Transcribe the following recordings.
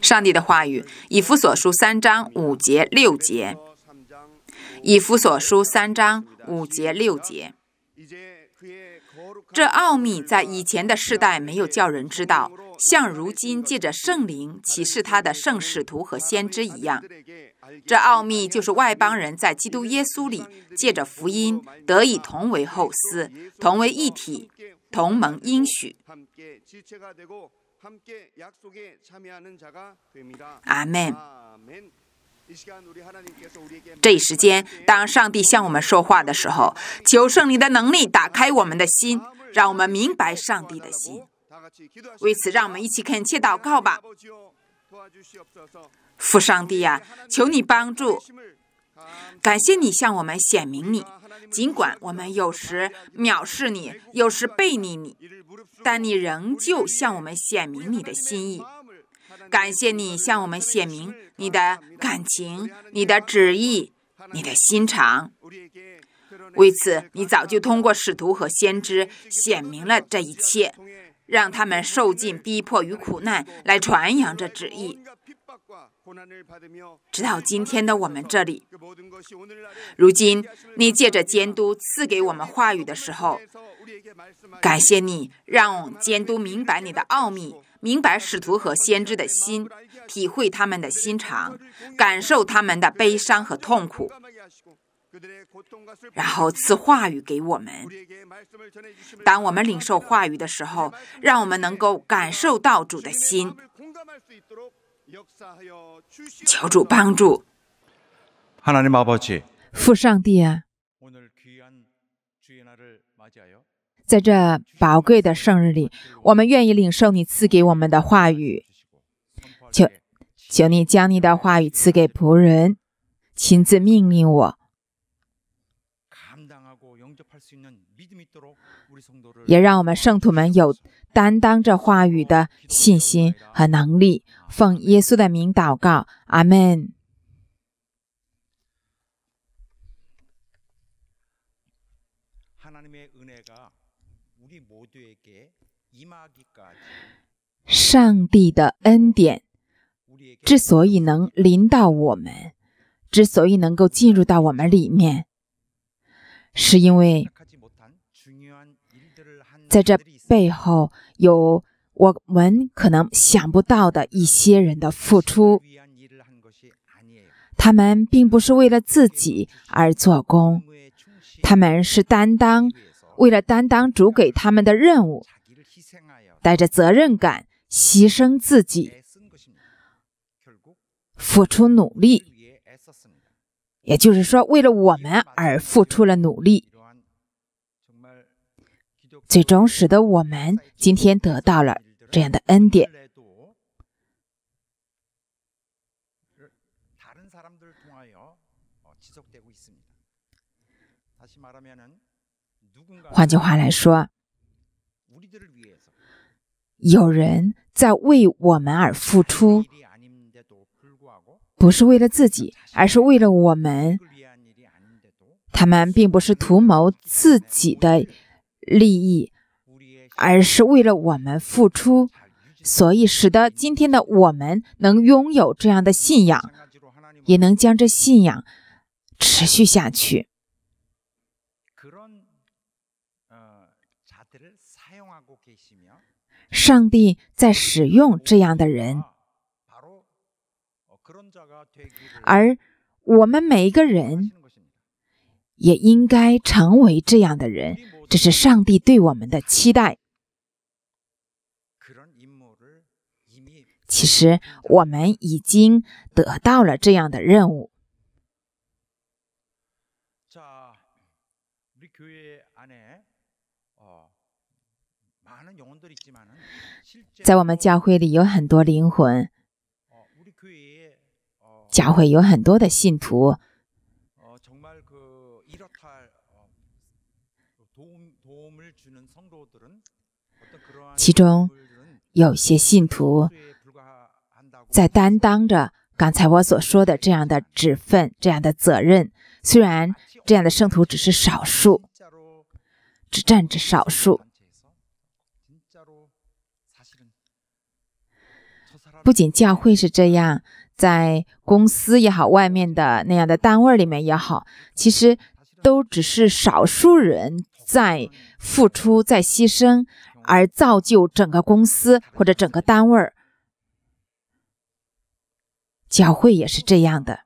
上帝的话语，以弗所书三章五节六节，以弗所书三章五节六节。这奥秘在以前的世代没有叫人知道，像如今借着圣灵启示他的圣使徒和先知一样。这奥秘就是外邦人在基督耶稣里借着福音得以同为后嗣，同为一体。同盟应许。阿门。这一时间，当上帝向我们说话的时候，求圣灵的能力打开我们的心，让我们明白上帝的心。为此，让我们一起恳切祷告吧。父上帝啊，求你帮助。感谢你向我们显明你，尽管我们有时藐视你，有时背逆你，但你仍旧向我们显明你的心意。感谢你向我们显明你的感情、你的旨意、你的心肠。为此，你早就通过使徒和先知显明了这一切，让他们受尽逼迫与苦难，来传扬这旨意。直到今天的我们这里，如今你借着监督赐给我们话语的时候，感谢你让监督明白你的奥秘，明白使徒和先知的心，体会他们的心肠，感受他们的悲伤和痛苦，然后赐话语给我们。当我们领受话语的时候，让我们能够感受到主的心。求主帮助，父上帝啊！在这宝贵的生日里，我们愿意领受你赐给我们的话语。求，求你将你的话语赐给仆人，亲自命令我。也让我们圣徒们有担当这话语的信心和能力，奉耶稣的名祷告，阿门。上帝的恩典之所以能临到我们，之所以能够进入到我们里面，是因为。在这背后，有我们可能想不到的一些人的付出。他们并不是为了自己而做工，他们是担当，为了担当主给他们的任务，带着责任感牺牲自己，付出努力。也就是说，为了我们而付出了努力。最终使得我们今天得到了这样的恩典。换句话来说，有人在为我们而付出，不是为了自己，而是为了我们。他们并不是图谋自己的。利益，而是为了我们付出，所以使得今天的我们能拥有这样的信仰，也能将这信仰持续下去。上帝在使用这样的人，而我们每一个人也应该成为这样的人。这是上帝对我们的期待。其实，我们已经得到了这样的任务。在我们教会里有很多灵魂，教会有很多的信徒。其中有些信徒在担当着刚才我所说的这样的职分、这样的责任。虽然这样的圣徒只是少数，只占着少数。不仅教会是这样，在公司也好，外面的那样的单位里面也好，其实都只是少数人。在付出、在牺牲，而造就整个公司或者整个单位儿。教会也是这样的，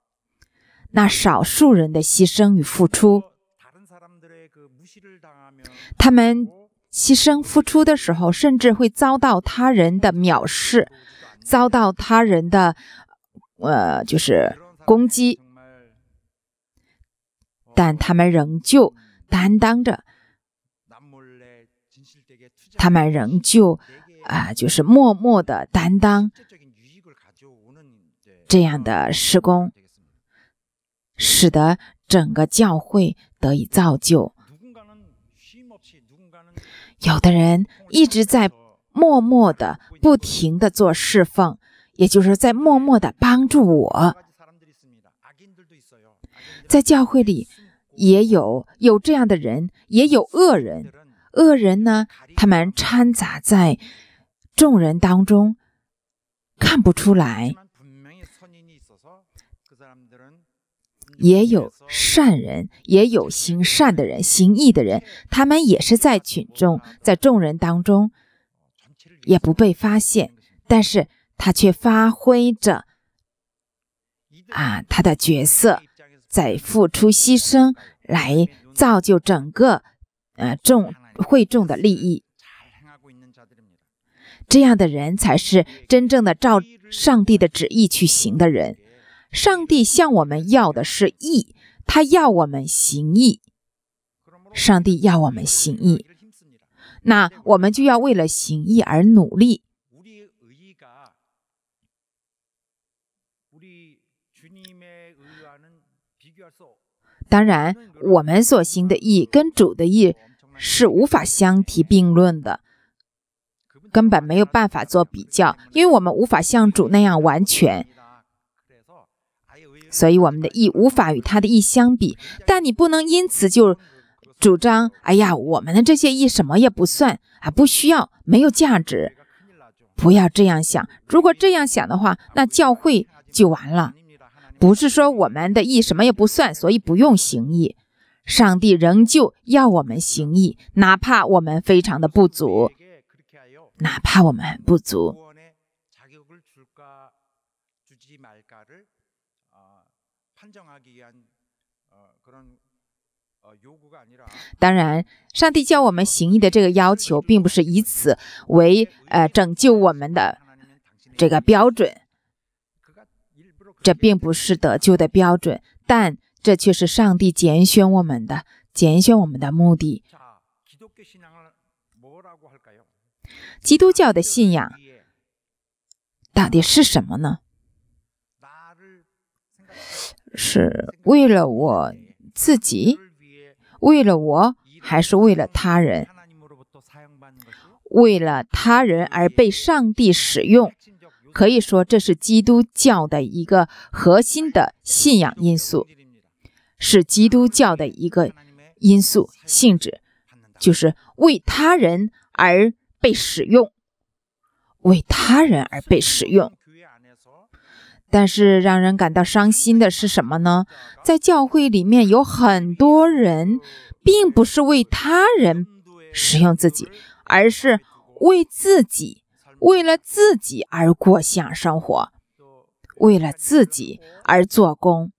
那少数人的牺牲与付出，他们牺牲付出的时候，甚至会遭到他人的藐视，遭到他人的呃就是攻击，但他们仍旧担当着。他们仍旧，啊，就是默默的担当这样的施工，使得整个教会得以造就。有的人一直在默默的、不停的做侍奉，也就是在默默的帮助我。在教会里，也有有这样的人，也有恶人。恶人呢？他们掺杂在众人当中，看不出来。也有善人，也有行善的人、行义的人，他们也是在群众、在众人当中，也不被发现。但是他却发挥着啊他的角色，在付出牺牲来造就整个呃众。会众的利益，这样的人才是真正的照上帝的旨意去行的人。上帝向我们要的是义，他要我们行义。上帝要我们行义，那我们就要为了行义而努力。当然，我们所行的义跟主的义。是无法相提并论的，根本没有办法做比较，因为我们无法像主那样完全，所以我们的义无法与他的义相比。但你不能因此就主张：哎呀，我们的这些义什么也不算啊，不需要，没有价值。不要这样想，如果这样想的话，那教会就完了。不是说我们的义什么也不算，所以不用行义。上帝仍旧要我们行义，哪怕我们非常的不足，哪怕我们不足。当然，上帝叫我们行义的这个要求，并不是以此为呃拯救我们的这个标准，这并不是得救的标准，但。这却是上帝拣选我们的，拣选我们的目的。基督教的信仰到底是什么呢？是为了我自己，为了我，还是为了他人？为了他人而被上帝使用，可以说这是基督教的一个核心的信仰因素。是基督教的一个因素性质，就是为他人而被使用，为他人而被使用。但是让人感到伤心的是什么呢？在教会里面有很多人，并不是为他人使用自己，而是为自己，为了自己而过性生活，为了自己而做工。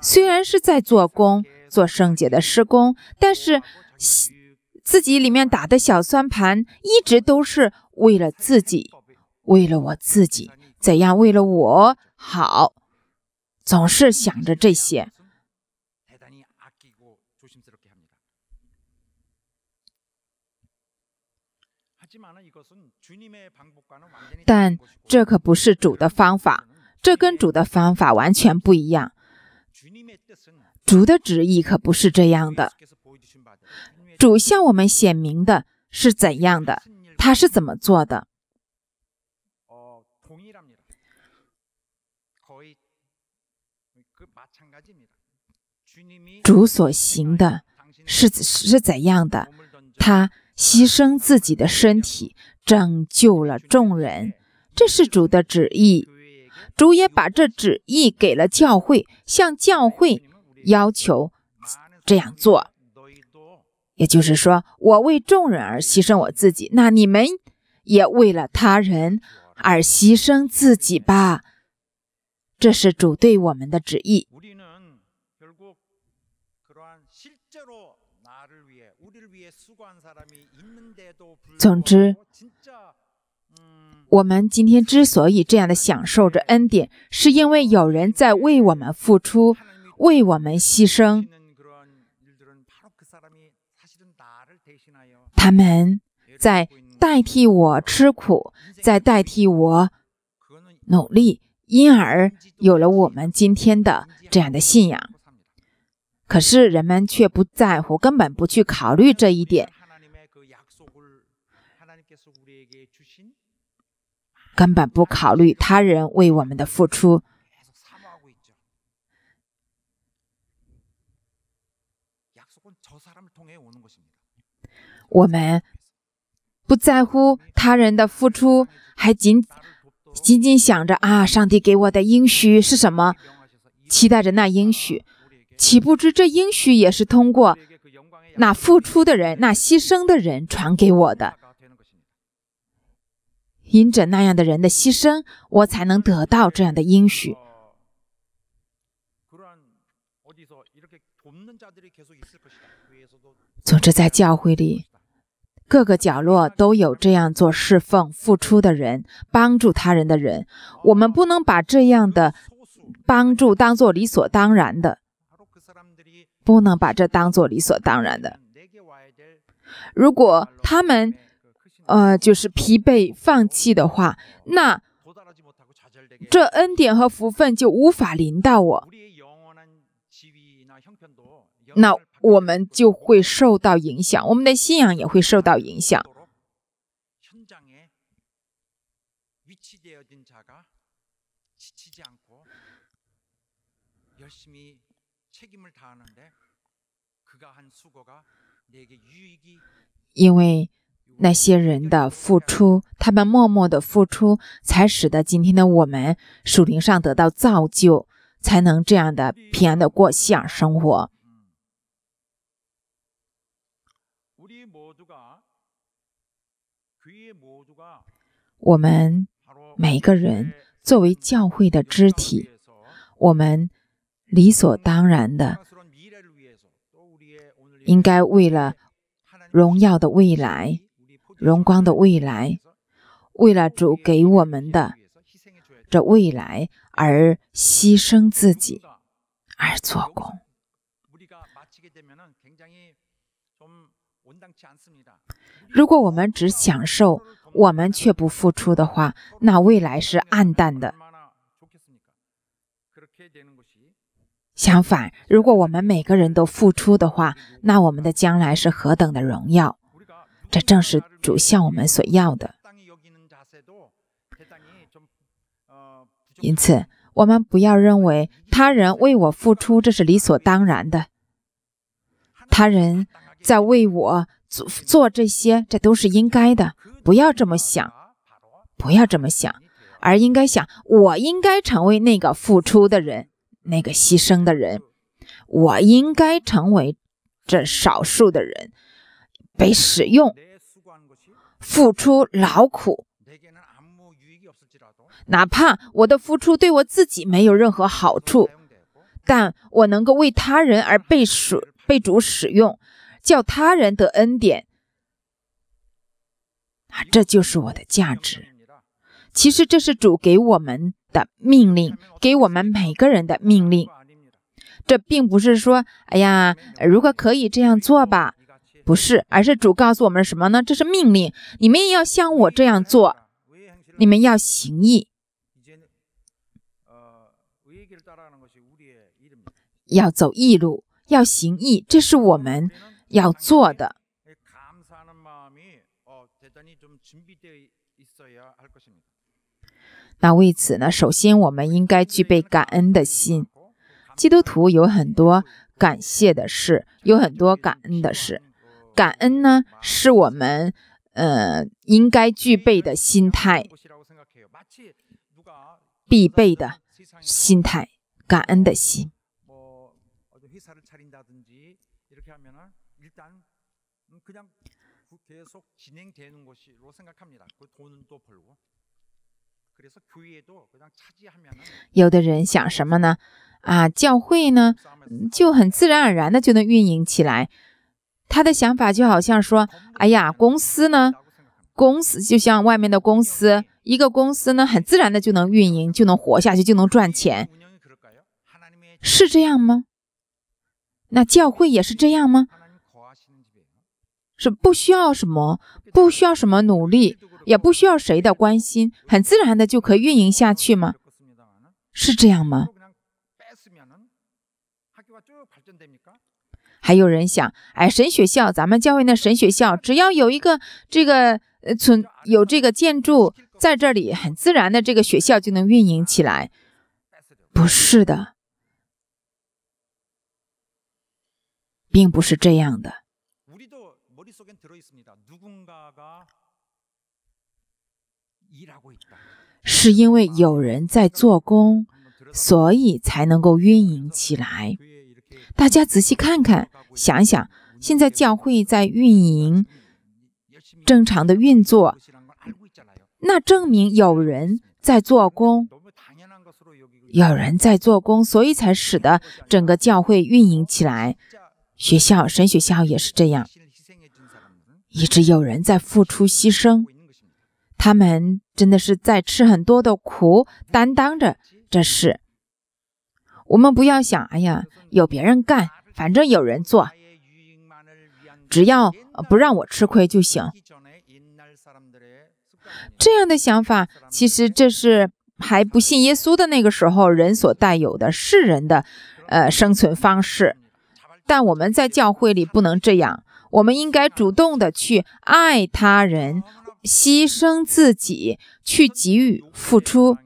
虽然是在做工、做圣洁的施工，但是自己里面打的小算盘一直都是为了自己，为了我自己，怎样为了我好，总是想着这些。但这可不是主的方法，这跟主的方法完全不一样。主的旨意可不是这样的。主向我们显明的是怎样的？他是怎么做的？主所行的是是怎样的？他牺牲自己的身体，拯救了众人。这是主的旨意。主也把这旨意给了教会，向教会。要求这样做，也就是说，我为众人而牺牲我自己，那你们也为了他人而牺牲自己吧。这是主对我们的旨意。总之，我们今天之所以这样的享受着恩典，是因为有人在为我们付出。为我们牺牲，他们在代替我吃苦，在代替我努力，因而有了我们今天的这样的信仰。可是人们却不在乎，根本不去考虑这一点，根本不考虑他人为我们的付出。我们不在乎他人的付出，还仅仅仅想着啊，上帝给我的应许是什么？期待着那应许，岂不知这应许也是通过那付出的人、那牺牲的人传给我的。因着那样的人的牺牲，我才能得到这样的应许。总之，在教会里，各个角落都有这样做侍奉、付出的人，帮助他人的人。我们不能把这样的帮助当做理所当然的，不能把这当做理所当然的。如果他们，呃，就是疲惫、放弃的话，那这恩典和福分就无法临到我。那我们就会受到影响，我们的信仰也会受到影响。因为那些人的付出，他们默默的付出，才使得今天的我们属灵上得到造就，才能这样的平安的过信仰生活。我们每个人作为教会的肢体，我们理所当然的应该为了荣耀的未来、荣光的未来、为了主给我们的这未来而牺牲自己，而做工。如果我们只享受，我们却不付出的话，那未来是暗淡的。相反，如果我们每个人都付出的话，那我们的将来是何等的荣耀！这正是主向我们所要的。因此，我们不要认为他人为我付出这是理所当然的。他人。在为我做做这些，这都是应该的。不要这么想，不要这么想，而应该想：我应该成为那个付出的人，那个牺牲的人。我应该成为这少数的人，被使用、付出劳苦，哪怕我的付出对我自己没有任何好处，但我能够为他人而被使、被主使用。叫他人得恩典，啊，这就是我的价值。其实这是主给我们的命令，给我们每个人的命令。这并不是说，哎呀，如果可以这样做吧，不是，而是主告诉我们什么呢？这是命令，你们也要像我这样做，你们要行义，要走义路，要行义，这是我们。要做的。那为此呢，首先我们应该具备感恩的心。基督徒有很多感谢的事，有很多感恩的事。感恩呢，是我们呃应该具备的心态，必备的心态，感恩的心。有的人想什么呢？啊，教会呢，就很自然而然的就能运营起来。他的想法就好像说：“哎呀，公司呢，公司就像外面的公司，一个公司呢，很自然的就能运营，就能活下去，就能赚钱。”是这样吗？那教会也是这样吗？是不需要什么，不需要什么努力，也不需要谁的关心，很自然的就可以运营下去吗？是这样吗？还有人想，哎，神学校，咱们教会的神学校，只要有一个这个呃存有这个建筑在这里，很自然的这个学校就能运营起来？不是的，并不是这样的。是因为有人在做工，所以才能够运营起来。大家仔细看看，想想，现在教会在运营，正常的运作，那证明有人在做工，有人在做工，所以才使得整个教会运营起来。学校、神学校也是这样。一直有人在付出牺牲，他们真的是在吃很多的苦，担当着这事。我们不要想，哎呀，有别人干，反正有人做，只要不让我吃亏就行。这样的想法，其实这是还不信耶稣的那个时候人所带有的世人的呃生存方式。但我们在教会里不能这样。我们应该主动的去爱他人，牺牲自己，去给予、付出。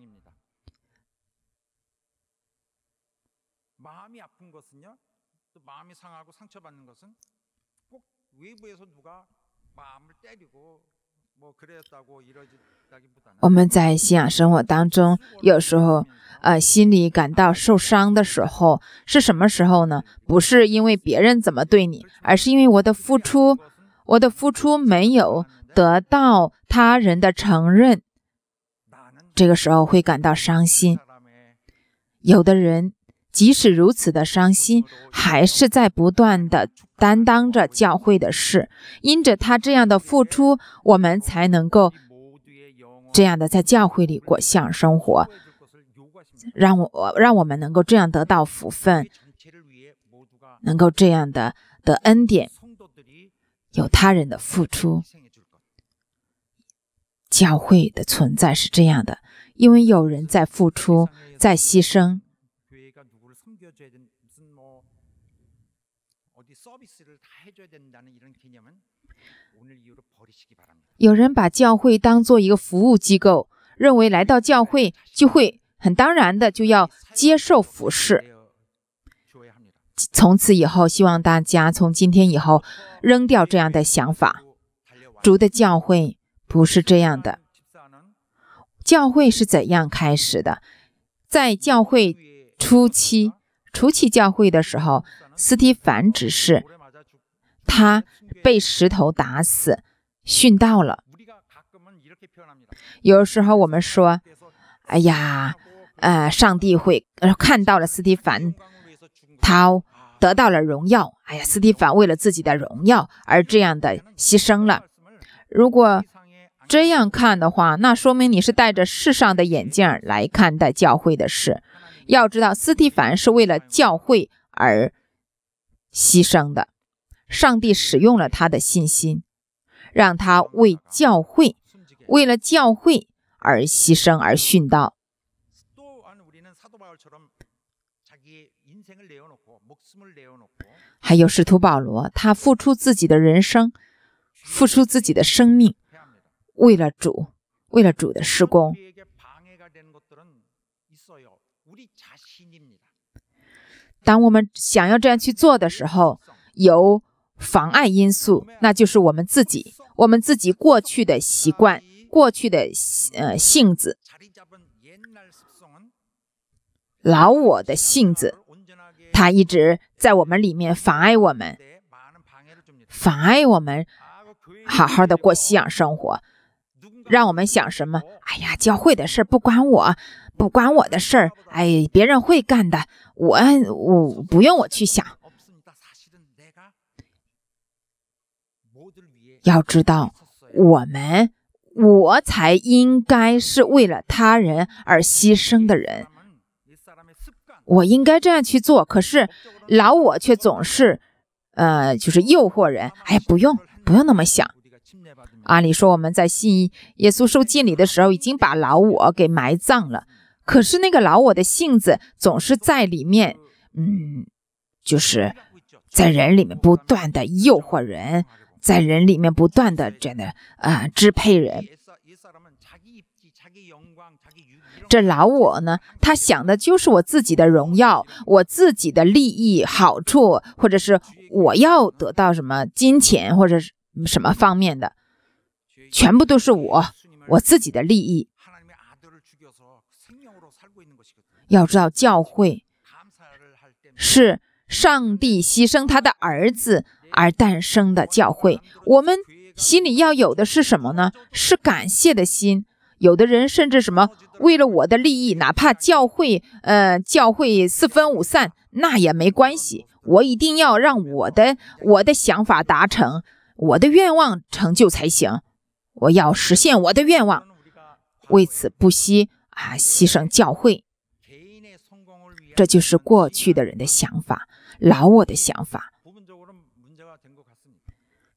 我们在信仰生活当中，有时候。呃，心里感到受伤的时候是什么时候呢？不是因为别人怎么对你，而是因为我的付出，我的付出没有得到他人的承认，这个时候会感到伤心。有的人即使如此的伤心，还是在不断的担当着教会的事，因着他这样的付出，我们才能够这样的在教会里过像生活。让我，让我们能够这样得到福分，能够这样的的恩典，有他人的付出，教会的存在是这样的，因为有人在付出，在牺牲。有人把教会当做一个服务机构，认为来到教会就会。很当然的，就要接受服侍。从此以后，希望大家从今天以后扔掉这样的想法。主的教会不是这样的。教会是怎样开始的？在教会初期，初期教会的时候，斯蒂凡只是他被石头打死，殉道了。有时候我们说：“哎呀。”呃，上帝会呃、看到了，斯蒂凡，他得到了荣耀。哎呀，斯蒂凡为了自己的荣耀而这样的牺牲了。如果这样看的话，那说明你是带着世上的眼镜来看待教会的事。要知道，斯蒂凡是为了教会而牺牲的。上帝使用了他的信心，让他为教会，为了教会而牺牲而殉道。还有使徒保罗，他付出自己的人生，付出自己的生命，为了主，为了主的施工。当我们想要这样去做的时候，有妨碍因素，那就是我们自己，我们自己过去的习惯，过去的呃性子，老我的性子。他一直在我们里面妨碍我们，妨碍我们好好的过信仰生活，让我们想什么？哎呀，教会的事不关我，不关我的事儿，哎，别人会干的，我我不用我去想。要知道，我们我才应该是为了他人而牺牲的人。我应该这样去做，可是老我却总是，呃，就是诱惑人。哎，不用，不用那么想。阿理说，我们在信耶稣受浸礼的时候，已经把老我给埋葬了。可是那个老我的性子，总是在里面，嗯，就是在人里面不断的诱惑人，在人里面不断的真的啊支配人。这老我呢？他想的就是我自己的荣耀，我自己的利益、好处，或者是我要得到什么金钱，或者是什么方面的，全部都是我我自己的利益。要知道，教会是上帝牺牲他的儿子而诞生的教会。我们心里要有的是什么呢？是感谢的心。有的人甚至什么为了我的利益，哪怕教会呃教会四分五散，那也没关系，我一定要让我的我的想法达成，我的愿望成就才行。我要实现我的愿望，为此不惜啊牺牲教会。这就是过去的人的想法，老我的想法，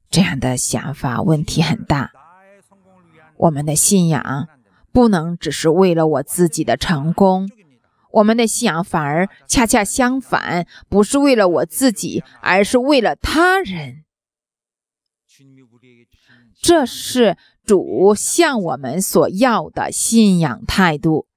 这样的想法问题很大。我们的信仰不能只是为了我自己的成功，我们的信仰反而恰恰相反，不是为了我自己，而是为了他人。这是主向我们所要的信仰态度。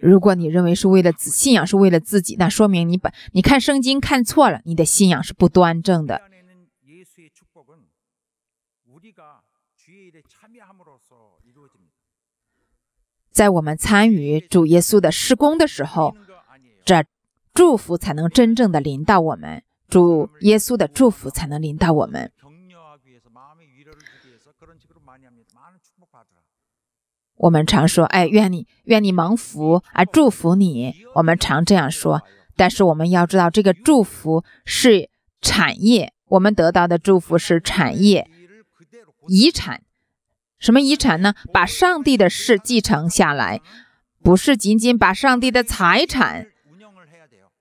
如果你认为是为了自信仰是为了自己，那说明你把你看圣经看错了，你的信仰是不端正的。在我们参与主耶稣的施工的时候，这祝福才能真正的临到我们，主耶稣的祝福才能临到我们。我们常说，哎，愿你愿你蒙福啊，祝福你。我们常这样说，但是我们要知道，这个祝福是产业，我们得到的祝福是产业、遗产。什么遗产呢？把上帝的事继承下来，不是仅仅把上帝的财产，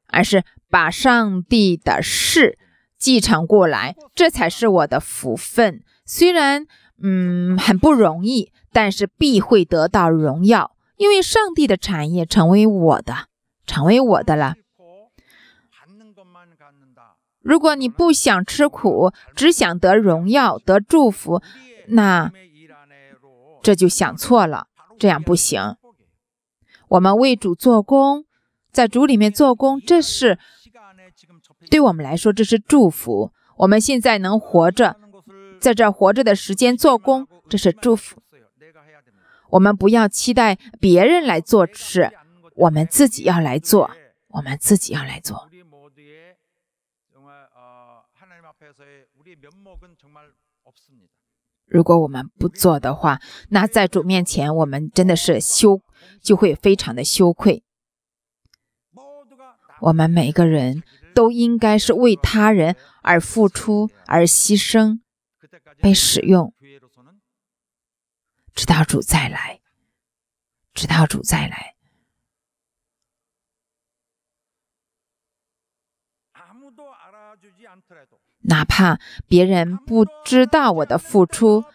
而是把上帝的事继承过来，这才是我的福分。虽然，嗯，很不容易。但是必会得到荣耀，因为上帝的产业成为我的，成为我的了。如果你不想吃苦，只想得荣耀、得祝福，那这就想错了，这样不行。我们为主做工，在主里面做工，这是对我们来说这是祝福。我们现在能活着，在这活着的时间做工，这是祝福。我们不要期待别人来做事，我们自己要来做。我们自己要来做。如果我们不做的话，那在主面前，我们真的是羞，就会非常的羞愧。我们每个人都应该是为他人而付出、而牺牲、被使用。直到主再来，直到主再来。哪怕别人不知道我的付出，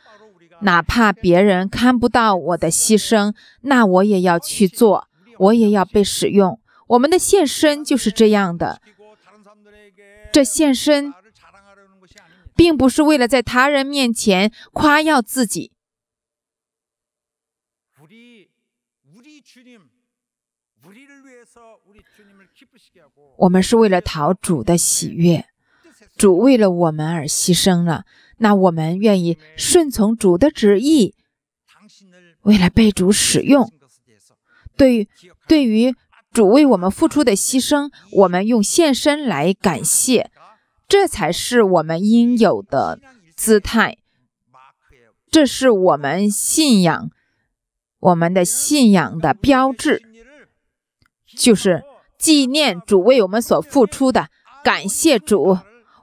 哪怕别人看不到我的牺牲，那我也要去做，我也要被使用。我们的献身就是这样的。这献身，并不是为了在他人面前夸耀自己。我们是为了讨主的喜悦，主为了我们而牺牲了，那我们愿意顺从主的旨意，为了被主使用。对对于主为我们付出的牺牲，我们用献身来感谢，这才是我们应有的姿态，这是我们信仰。我们的信仰的标志，就是纪念主为我们所付出的。感谢主，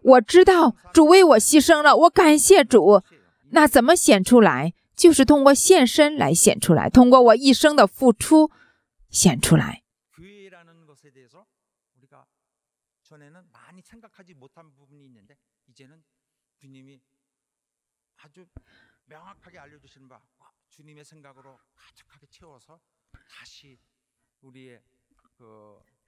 我知道主为我牺牲了。我感谢主。那怎么显出来？就是通过献身来显出来，通过我一生的付出显出来。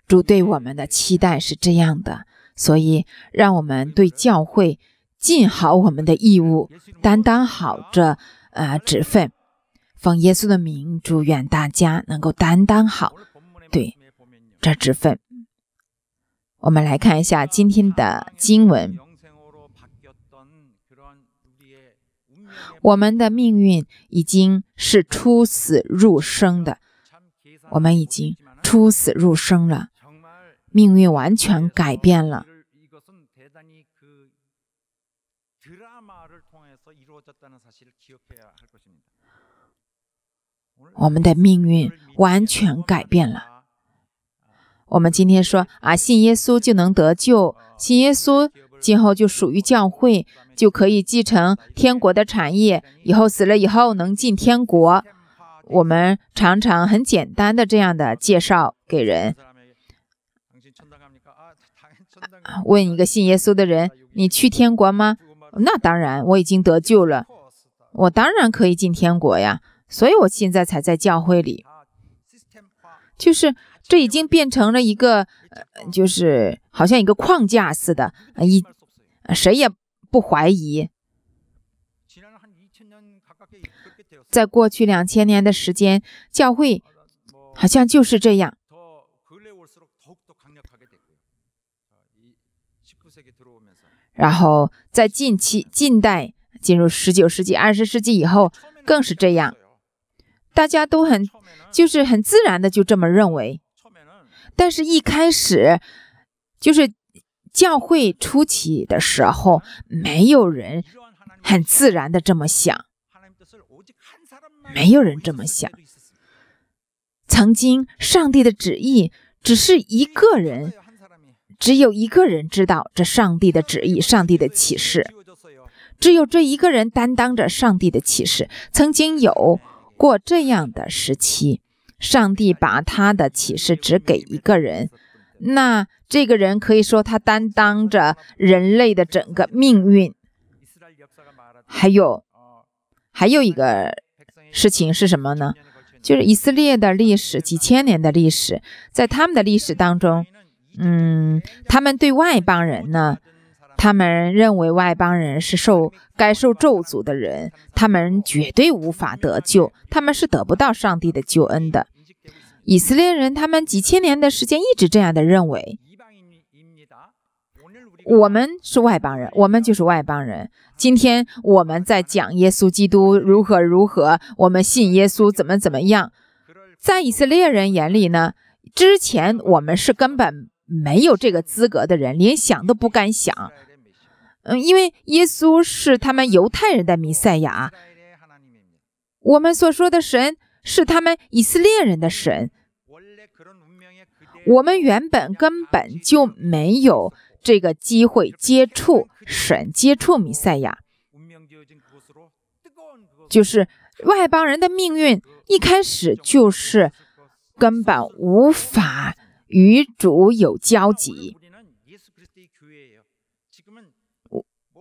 主对我们的期待是这样的，所以让我们对教会尽好我们的义务，担当好这呃职分。奉耶稣的名，祝愿大家能够担当好对这职分。我们来看一下今天的经文。我们的命运已经是出死入生的，我们已经出死入生了，命运完全改变了。我们的命运完全改变了。我们今天说啊，信耶稣就能得救，信耶稣。今后就属于教会，就可以继承天国的产业。以后死了以后能进天国。我们常常很简单的这样的介绍给人。问一个信耶稣的人：“你去天国吗？”那当然，我已经得救了，我当然可以进天国呀。所以我现在才在教会里。就是。这已经变成了一个，呃，就是好像一个框架似的啊，一谁也不怀疑。在过去两千年的时间，教会好像就是这样。然后在近期近代进入十九世纪、二十世纪以后，更是这样，大家都很就是很自然的就这么认为。但是，一开始就是教会初期的时候，没有人很自然的这么想，没有人这么想。曾经，上帝的旨意只是一个人，只有一个人知道这上帝的旨意、上帝的启示，只有这一个人担当着上帝的启示。曾经有过这样的时期。上帝把他的启示只给一个人，那这个人可以说他担当着人类的整个命运。还有，还有一个事情是什么呢？就是以色列的历史，几千年的历史，在他们的历史当中，嗯，他们对外邦人呢，他们认为外邦人是受该受咒诅的人，他们绝对无法得救，他们是得不到上帝的救恩的。以色列人他们几千年的时间一直这样的认为，我们是外邦人，我们就是外邦人。今天我们在讲耶稣基督如何如何，我们信耶稣怎么怎么样，在以色列人眼里呢？之前我们是根本没有这个资格的人，连想都不敢想。嗯，因为耶稣是他们犹太人的弥赛亚，我们所说的神是他们以色列人的神。我们原本根本就没有这个机会接触神，接触弥赛亚，就是外邦人的命运一开始就是根本无法与主有交集，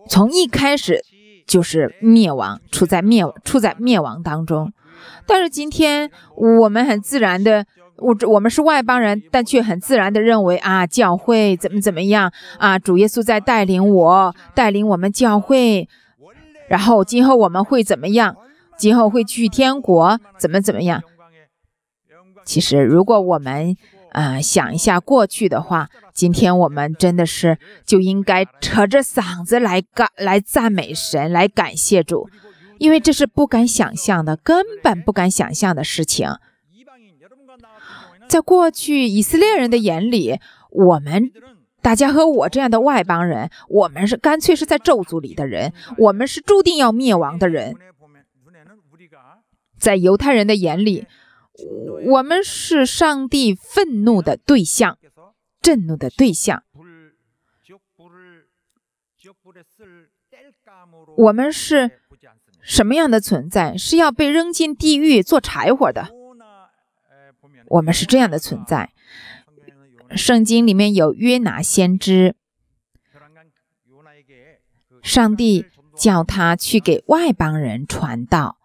从一开始就是灭亡，处在灭，处在灭亡当中。但是今天我们很自然的。我我们是外邦人，但却很自然地认为啊，教会怎么怎么样啊，主耶稣在带领我，带领我们教会，然后今后我们会怎么样？今后会去天国，怎么怎么样？其实，如果我们呃想一下过去的话，今天我们真的是就应该扯着嗓子来感来赞美神，来感谢主，因为这是不敢想象的，根本不敢想象的事情。在过去，以色列人的眼里，我们大家和我这样的外邦人，我们是干脆是在咒诅里的人，我们是注定要灭亡的人。在犹太人的眼里，我们是上帝愤怒的对象，震怒的对象。我们是什么样的存在？是要被扔进地狱做柴火的。我们是这样的存在。圣经里面有约拿先知，上帝叫他去给外邦人传道，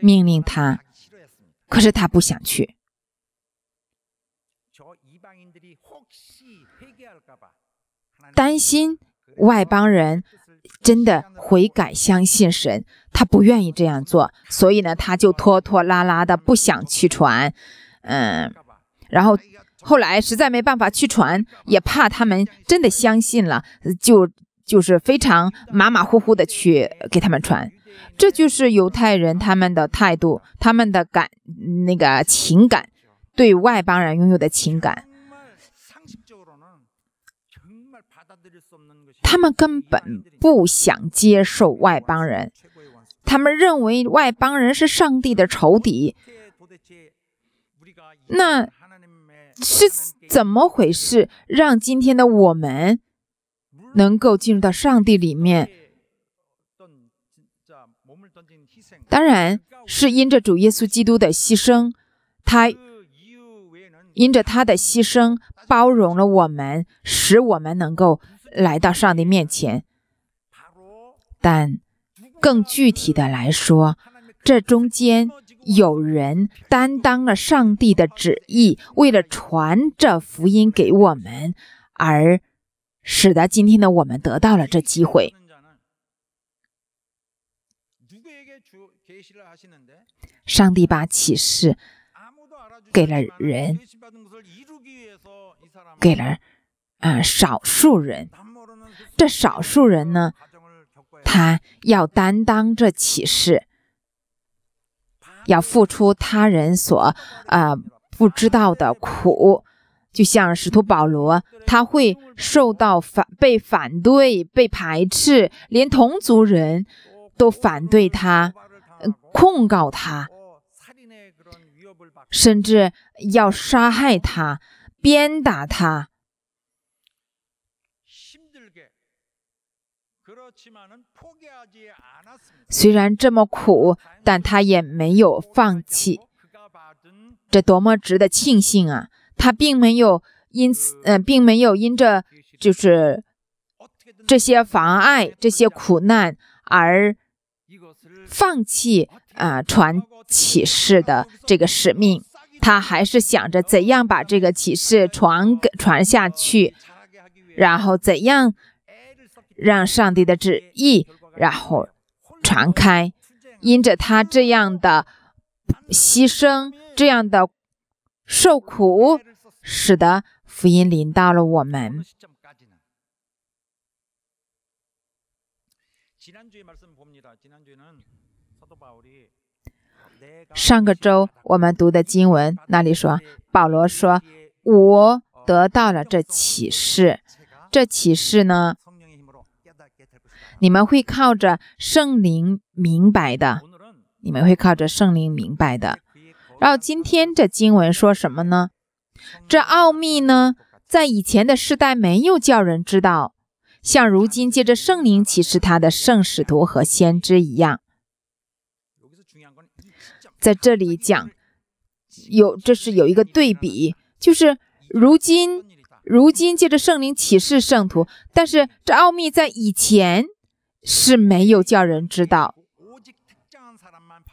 命令他，可是他不想去，担心外邦人真的悔改相信神，他不愿意这样做，所以呢，他就拖拖拉拉的不想去传。嗯，然后后来实在没办法去传，也怕他们真的相信了，就就是非常马马虎虎的去给他们传。这就是犹太人他们的态度，他们的感那个情感对外邦人拥有的情感，他们根本不想接受外邦人，他们认为外邦人是上帝的仇敌。那是怎么回事？让今天的我们能够进入到上帝里面，当然是因着主耶稣基督的牺牲，他因着他的牺牲包容了我们，使我们能够来到上帝面前。但更具体的来说，这中间。有人担当了上帝的旨意，为了传这福音给我们，而使得今天的我们得到了这机会。上帝把启示给了人，给了啊少数人。这少数人呢，他要担当这启示。要付出他人所啊不知道的苦，就像使徒保罗，他会受到反被反对、被排斥，连同族人都反对他，控告他，甚至要杀害他、鞭打他。虽然这么苦，但他也没有放弃。这多么值得庆幸啊！他并没有因此，呃，并没有因着就是这些妨碍、这些苦难而放弃啊传启示的这个使命。他还是想着怎样把这个启示传给传下去，然后怎样。让上帝的旨意然后传开，因着他这样的牺牲、这样的受苦，使得福音临到了我们。上个周我们读的经文那里说，保罗说：“我得到了这启示，这启示呢？”你们会靠着圣灵明白的，你们会靠着圣灵明白的。然后今天这经文说什么呢？这奥秘呢，在以前的世代没有叫人知道，像如今借着圣灵启示他的圣使徒和先知一样，在这里讲，有这是有一个对比，就是如今如今借着圣灵启示圣徒，但是这奥秘在以前。是没有叫人知道。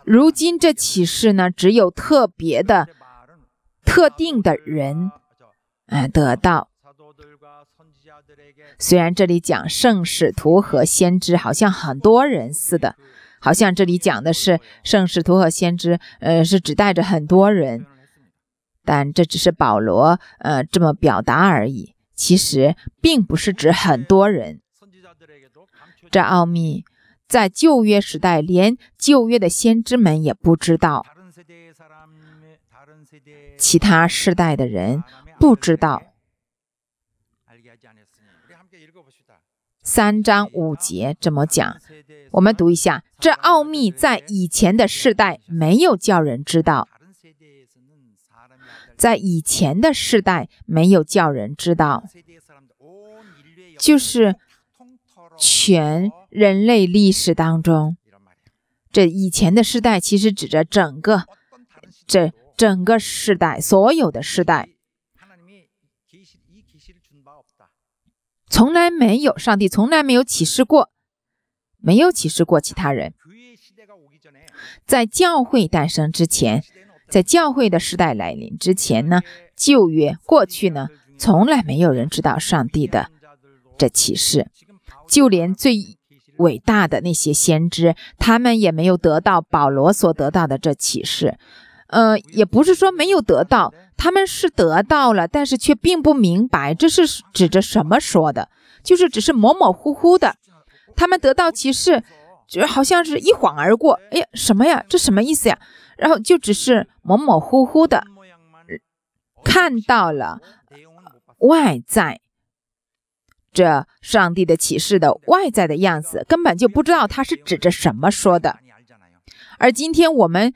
如今这启示呢，只有特别的、特定的人，嗯，得到。虽然这里讲圣使徒和先知，好像很多人似的，好像这里讲的是圣使徒和先知，呃，是指代着很多人，但这只是保罗，呃，这么表达而已，其实并不是指很多人。这奥秘在旧约时代，连旧约的先知们也不知道；其他世代的人不知道。三章五节怎么讲？我们读一下。这奥秘在以前的世代没有叫人知道，在以前的世代没有叫人知道，就是。全人类历史当中，这以前的时代其实指着整个、这整个时代所有的时代，从来没有上帝从来没有启示过，没有启示过其他人。在教会诞生之前，在教会的时代来临之前呢，旧约过去呢，从来没有人知道上帝的这启示。就连最伟大的那些先知，他们也没有得到保罗所得到的这启示。呃，也不是说没有得到，他们是得到了，但是却并不明白这是指着什么说的，就是只是模模糊糊的。他们得到启示，就好像是一晃而过。哎呀，什么呀？这什么意思呀？然后就只是模模糊糊的看到了外在。这上帝的启示的外在的样子，根本就不知道他是指着什么说的。而今天我们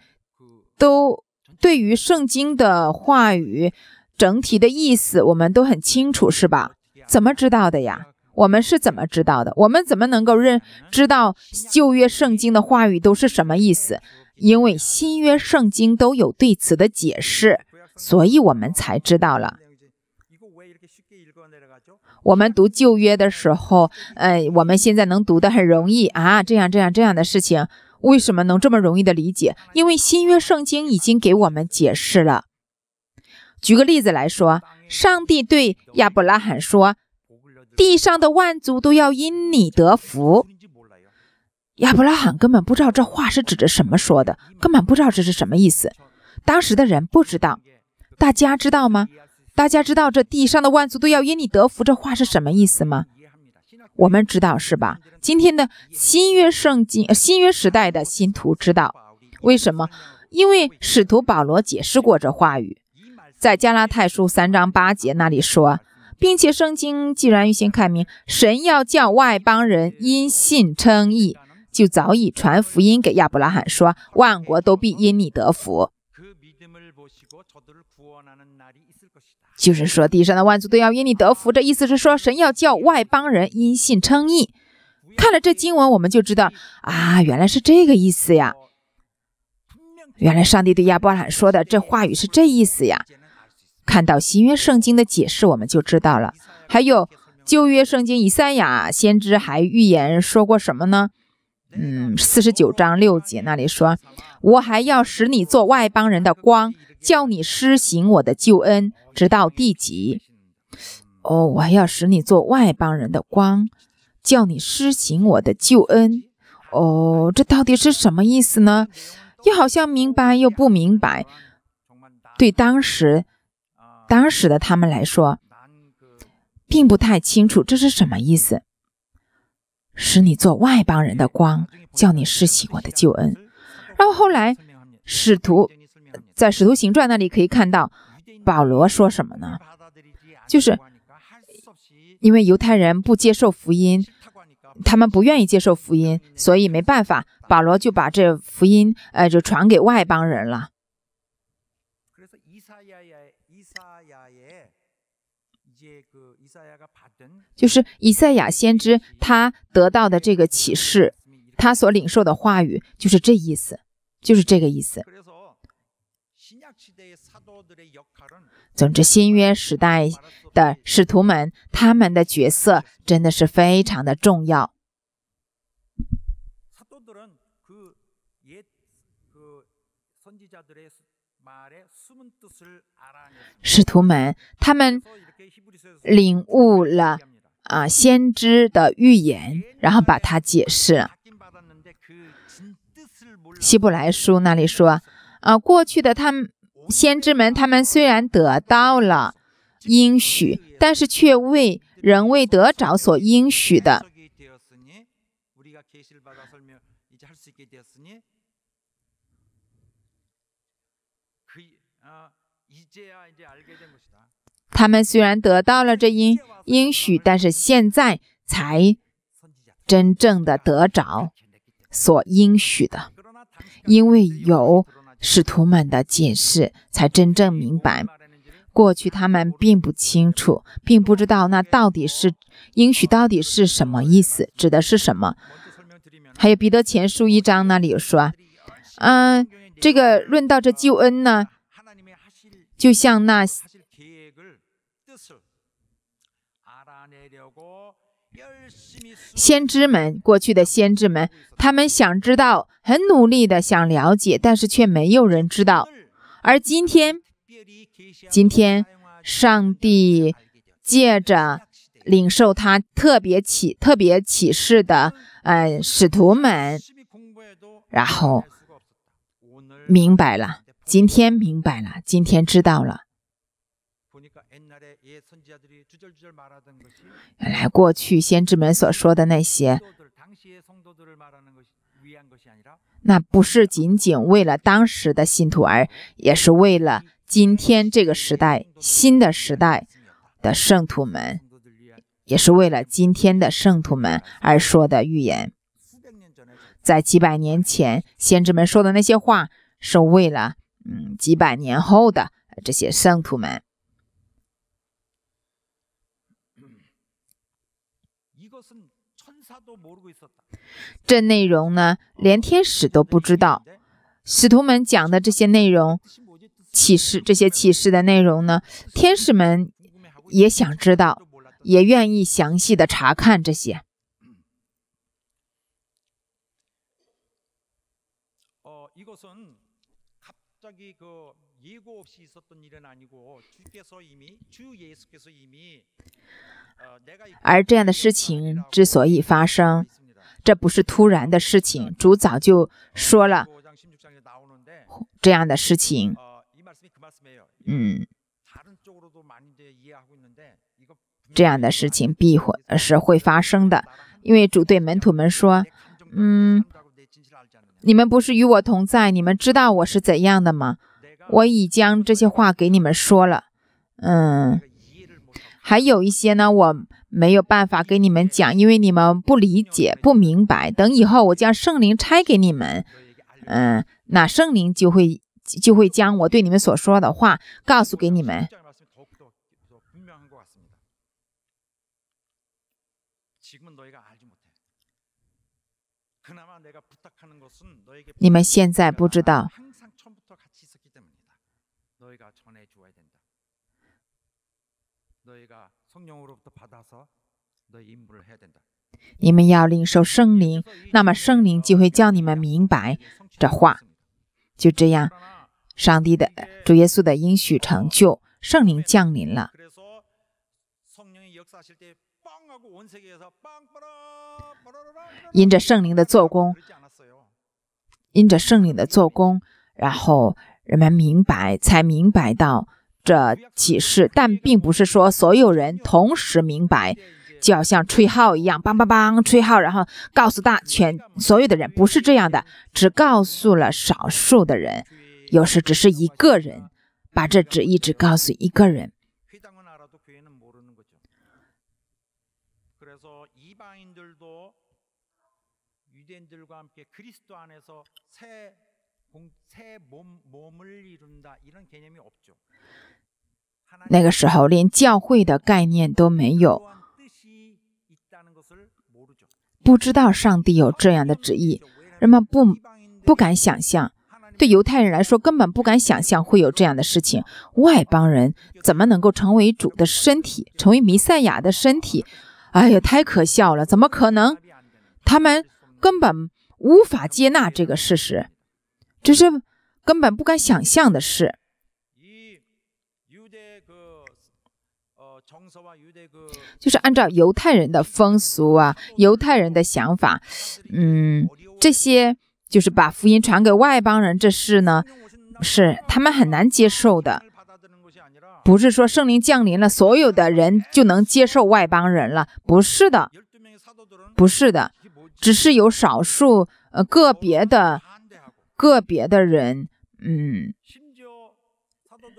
都对于圣经的话语整体的意思，我们都很清楚，是吧？怎么知道的呀？我们是怎么知道的？我们怎么能够认知道旧约圣经的话语都是什么意思？因为新约圣经都有对此的解释，所以我们才知道了。我们读旧约的时候，呃，我们现在能读的很容易啊，这样这样这样的事情，为什么能这么容易的理解？因为新约圣经已经给我们解释了。举个例子来说，上帝对亚伯拉罕说：“地上的万族都要因你得福。”亚伯拉罕根本不知道这话是指着什么说的，根本不知道这是什么意思。当时的人不知道，大家知道吗？大家知道这地上的万族都要因你得福，这话是什么意思吗？我们知道是吧？今天的新约圣经、新约时代的信徒知道为什么？因为使徒保罗解释过这话语，在加拉太书三章八节那里说，并且圣经既然预先开明，神要叫外邦人因信称义，就早已传福音给亚伯拉罕说，万国都必因你得福。就是说，地上的万族都要因你得福。这意思是说，神要叫外邦人因信称义。看了这经文，我们就知道啊，原来是这个意思呀。原来上帝对亚伯兰说的这话语是这意思呀。看到新约圣经的解释，我们就知道了。还有旧约圣经，以赛亚先知还预言说过什么呢？嗯，四十九章六节那里说：“我还要使你做外邦人的光。”叫你施行我的救恩，直到地极。哦，我要使你做外邦人的光，叫你施行我的救恩。哦，这到底是什么意思呢？又好像明白，又不明白。对当时，当时的他们来说，并不太清楚这是什么意思。使你做外邦人的光，叫你施行我的救恩。然后后来，使徒。在《使徒行传》那里可以看到，保罗说什么呢？就是因为犹太人不接受福音，他们不愿意接受福音，所以没办法，保罗就把这福音，呃就传给外邦人了。就是以赛亚先知他得到的这个启示，他所领受的话语就是这意思，就是这个意思。总之，新约时代的使徒们，他们的角色真的是非常的重要。使徒们，他们领悟了啊，先知的预言，然后把它解释了。希伯来书那里说，啊，过去的他们。先知们，他们虽然得到了应许，但是却未仍未得着所应许的。他们虽然得到了这应应许，但是现在才真正的得着所应许的，因为有。使徒们的解释才真正明白，过去他们并不清楚，并不知道那到底是应许到底是什么意思，指的是什么。还有彼得前书一章那里有说，嗯，这个论到这救恩呢，就像那。先知们，过去的先知们，他们想知道，很努力的想了解，但是却没有人知道。而今天，今天，上帝借着领受他特别启、特别启示的，呃，使徒们，然后明白了，今天明白了，今天知道了。原来，过去先知们所说的那些，那不是仅仅为了当时的信徒而，也是为了今天这个时代、新的时代的圣徒们，也是为了今天的圣徒们而说的预言。在几百年前，先知们说的那些话，是为了嗯，几百年后的这些圣徒们。这内容呢，连天使都不知道。使徒们讲的这些内容，启示这些启示的内容呢，天使们也想知道，也愿意详细的查看这些。而这样的事情之所以发生，这不是突然的事情，主早就说了这样的事情。嗯，这样的事情必会是会发生的，因为主对门徒们说：“嗯，你们不是与我同在，你们知道我是怎样的吗？”我已将这些话给你们说了，嗯，还有一些呢，我没有办法给你们讲，因为你们不理解、不明白。等以后我将圣灵拆给你们，嗯，那圣灵就会就会将我对你们所说的话告诉给你们。你们现在不知道。你们要领受圣灵，那么圣灵就会教你们明白这话。就这样，上帝的主耶稣的应许成就，圣灵降临了。因着圣灵的做工，因着圣灵的做工，然后人们明白，才明白到。这启示，但并不是说所有人同时明白，就要像吹号一样，梆梆梆吹号，然后告诉大全所有的人，不是这样的，只告诉了少数的人，有时只是一个人，把这旨意只告诉一个人。那个时候连教会的概念都没有，不知道上帝有这样的旨意，人们不不敢想象。对犹太人来说，根本不敢想象会有这样的事情。外邦人怎么能够成为主的身体，成为弥赛亚的身体？哎呀，太可笑了！怎么可能？他们根本无法接纳这个事实。这是根本不敢想象的事。就是按照犹太人的风俗啊，犹太人的想法，嗯，这些就是把福音传给外邦人这事呢，是他们很难接受的。不是说圣灵降临了，所有的人就能接受外邦人了，不是的，不是的，只是有少数呃个别的。个别的人，嗯，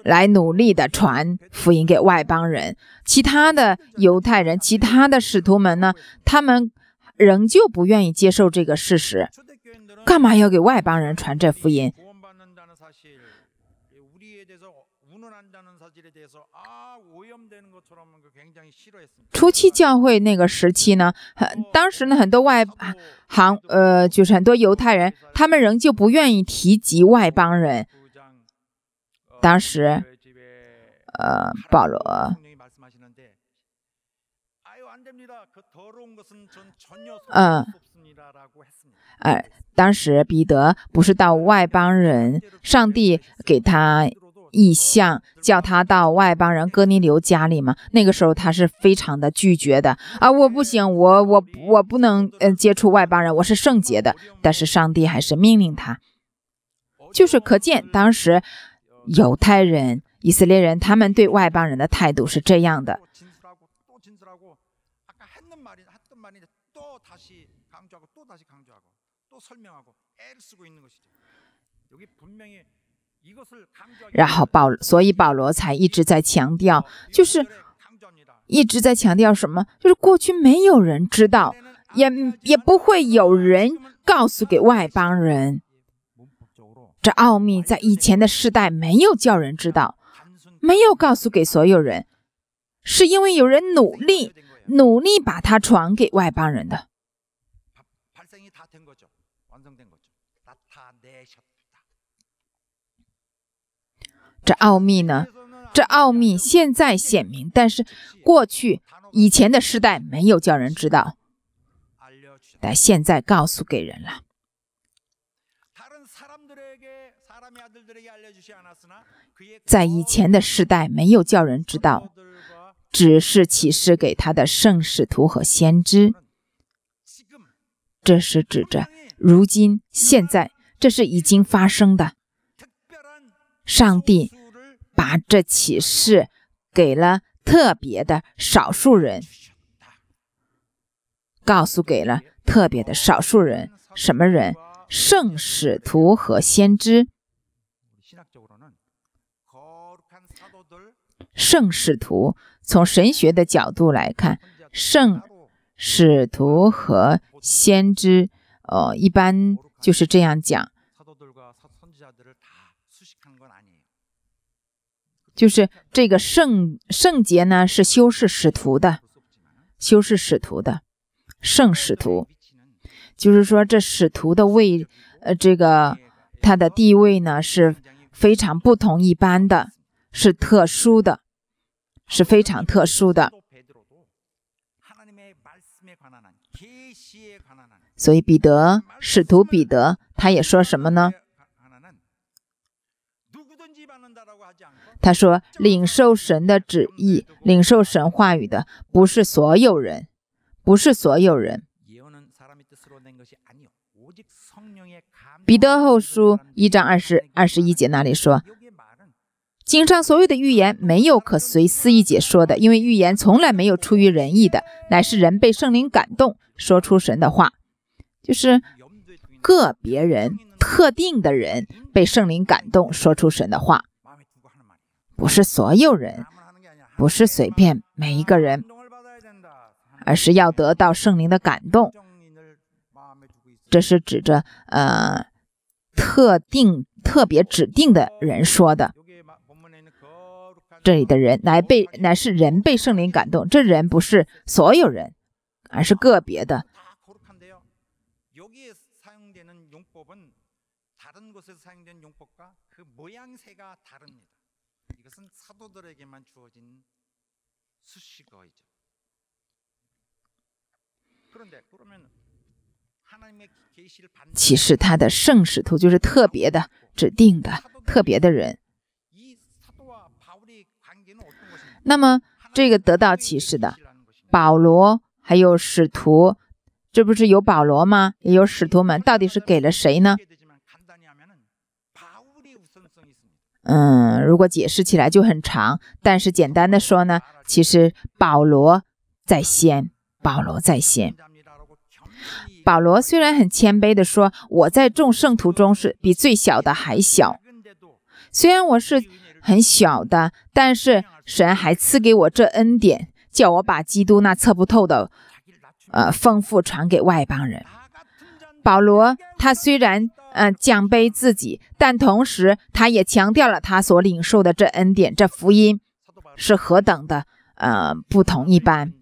来努力的传福音给外邦人，其他的犹太人、其他的使徒们呢，他们仍旧不愿意接受这个事实，干嘛要给外邦人传这福音？初期教会那个时期呢，当时呢很多外行，呃，就是很多犹太人，他们仍旧不愿意提及外邦人。当时，呃，保罗，嗯，当时彼得不是到外邦人，上帝给他。意向叫他到外邦人哥尼流家里嘛。那个时候他是非常的拒绝的啊！我不行，我我我不能嗯接触外邦人，我是圣洁的。但是上帝还是命令他，就是可见当时犹太人、以色列人他们对外邦人的态度是这样的。然后保，所以保罗才一直在强调，就是一直在强调什么，就是过去没有人知道，也也不会有人告诉给外邦人。这奥秘在以前的世代没有叫人知道，没有告诉给所有人，是因为有人努力努力把它传给外邦人的。这奥秘呢？这奥秘现在显明，但是过去以前的时代没有叫人知道，但现在告诉给人了。在以前的时代没有叫人知道，只是启示给他的圣使徒和先知。这是指着如今现在，这是已经发生的。上帝。把这启示给了特别的少数人，告诉给了特别的少数人，什么人？圣使徒和先知。圣使徒从神学的角度来看，圣使徒和先知，哦，一般就是这样讲。就是这个圣圣洁呢，是修饰使徒的，修饰使徒的圣使徒，就是说这使徒的位，呃，这个他的地位呢是非常不同一般的，是特殊的，是非常特殊的。所以彼得使徒彼得，他也说什么呢？他说：“领受神的旨意，领受神话语的不是所有人，不是所有人。”彼得后书一章二十二十一节那里说：“经上所有的预言没有可随思意解说的，因为预言从来没有出于人意的，乃是人被圣灵感动说出神的话，就是个别人、特定的人被圣灵感动说出神的话。”不是所有人，不是随便每一个人，而是要得到圣灵的感动。这是指着呃特定、特别指定的人说的。这里的人乃被乃是人被圣灵感动，这人不是所有人，而是个别的。启示他的圣使徒，就是特别的、指定的、特别的人。那么，这个得到启示的保罗还有使徒，这不是有保罗吗？也有使徒们，到底是给了谁呢？嗯，如果解释起来就很长，但是简单的说呢，其实保罗在先，保罗在先。保罗虽然很谦卑的说，我在众圣徒中是比最小的还小，虽然我是很小的，但是神还赐给我这恩典，叫我把基督那测不透的，呃，丰富传给外邦人。保罗他虽然。嗯，奖杯自己，但同时他也强调了他所领受的这恩典、这福音是何等的，呃，不同一般。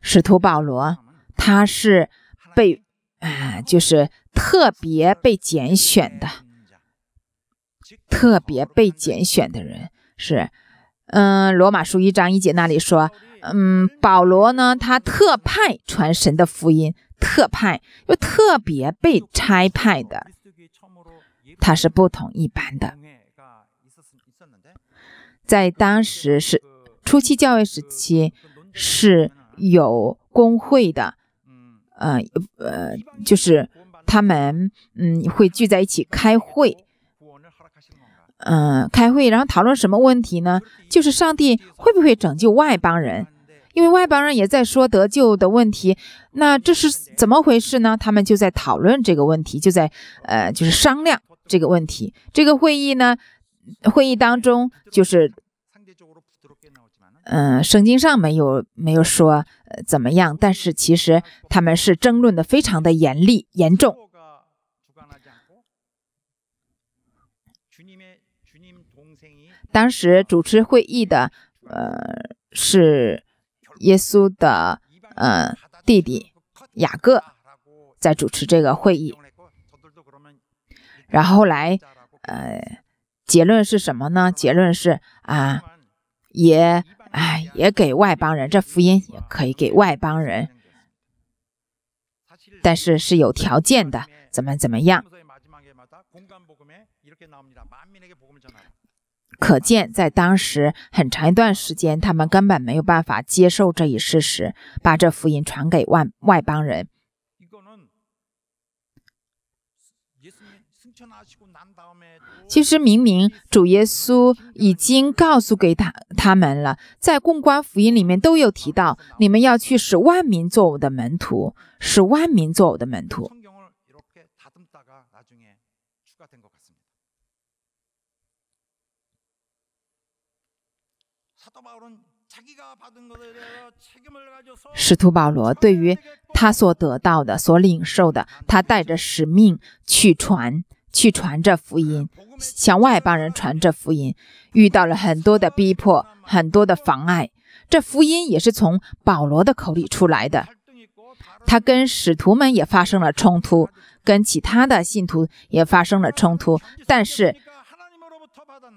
使徒保罗，他是被啊，就是特别被拣选的，特别被拣选的人是，嗯，《罗马书》一章一节那里说，嗯，保罗呢，他特派传神的福音。特派又特别被差派的，他是不同一般的。在当时是初期教育时期是有工会的，呃呃，就是他们嗯会聚在一起开会，嗯开会，然后讨论什么问题呢？就是上帝会不会拯救外邦人？因为外邦人也在说得救的问题，那这是怎么回事呢？他们就在讨论这个问题，就在呃，就是商量这个问题。这个会议呢，会议当中就是，嗯，圣经上没有没有说呃怎么样，但是其实他们是争论的非常的严厉严重。当时主持会议的呃是。耶稣的嗯弟弟雅各在主持这个会议，然后来，呃，结论是什么呢？结论是啊，也哎也给外邦人这福音也可以给外邦人，但是是有条件的，怎么怎么样？可见，在当时很长一段时间，他们根本没有办法接受这一事实，把这福音传给外外邦人。其实，明明主耶稣已经告诉给他他们了，在《公关福音》里面都有提到：“你们要去使万民做我的门徒，使万民做我的门徒。”使徒保罗对于他所得到的、所领受的，他带着使命去传、去传这福音，向外邦人传这福音，遇到了很多的逼迫、很多的妨碍。这福音也是从保罗的口里出来的。他跟使徒们也发生了冲突，跟其他的信徒也发生了冲突，但是，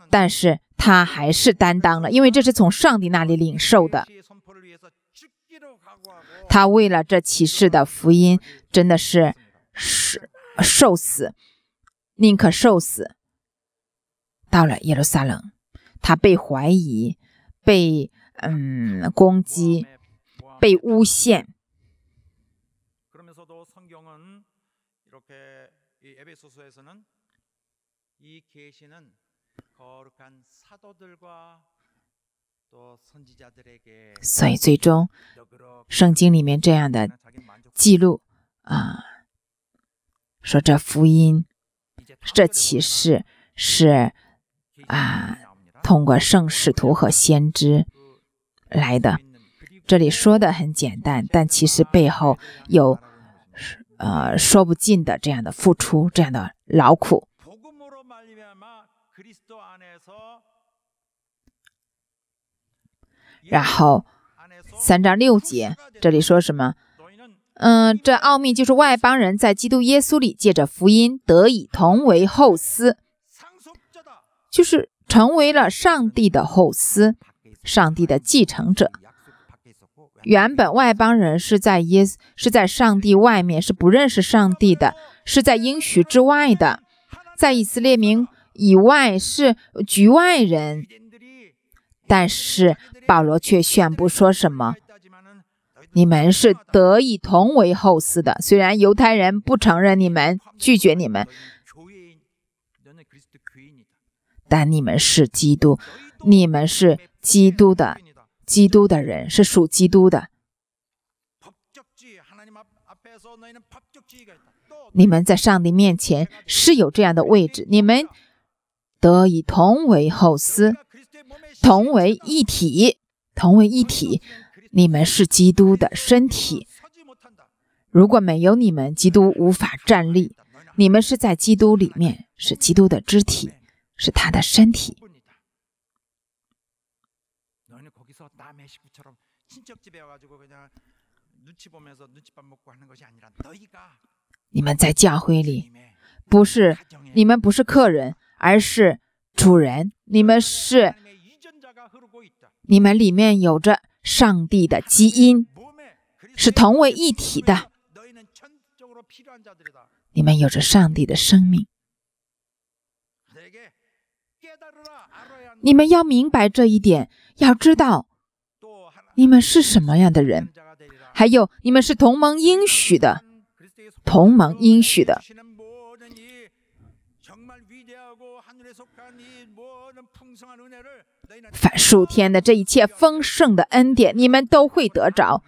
但是。他还是担当了，因为这是从上帝那里领受的。他为了这启示的福音，真的是受受死，宁可受死。到了耶路撒冷，他被怀疑，被嗯攻击，被诬陷。所以，最终，圣经里面这样的记录啊，说这福音，这启示是啊，通过圣使徒和先知来的。这里说的很简单，但其实背后有呃说不尽的这样的付出，这样的劳苦。然后，三章六节，这里说什么？嗯，这奥秘就是外邦人在基督耶稣里借着福音得以同为后嗣，就是成为了上帝的后嗣，上帝的继承者。原本外邦人是在耶是在上帝外面，是不认识上帝的，是在应许之外的，在以色列民以外是局外人，但是。保罗却宣布说：“什么？你们是得以同为后嗣的。虽然犹太人不承认你们，拒绝你们，但你们是基督，你们是基督的，基督的人是属基督的。你们在上帝面前是有这样的位置，你们得以同为后嗣。”同为一体，同为一体，你们是基督的身体。如果没有你们，基督无法站立。你们是在基督里面，是基督的肢体，是他的身体。你们在教会里，不是你们不是客人，而是主人。你们是。你们里面有着上帝的基因，是同为一体的。你们有着上帝的生命。你们要明白这一点，要知道你们是什么样的人，还有你们是同盟应许的，同盟应许的。凡数天的这一切丰盛的恩典，你们都会得着，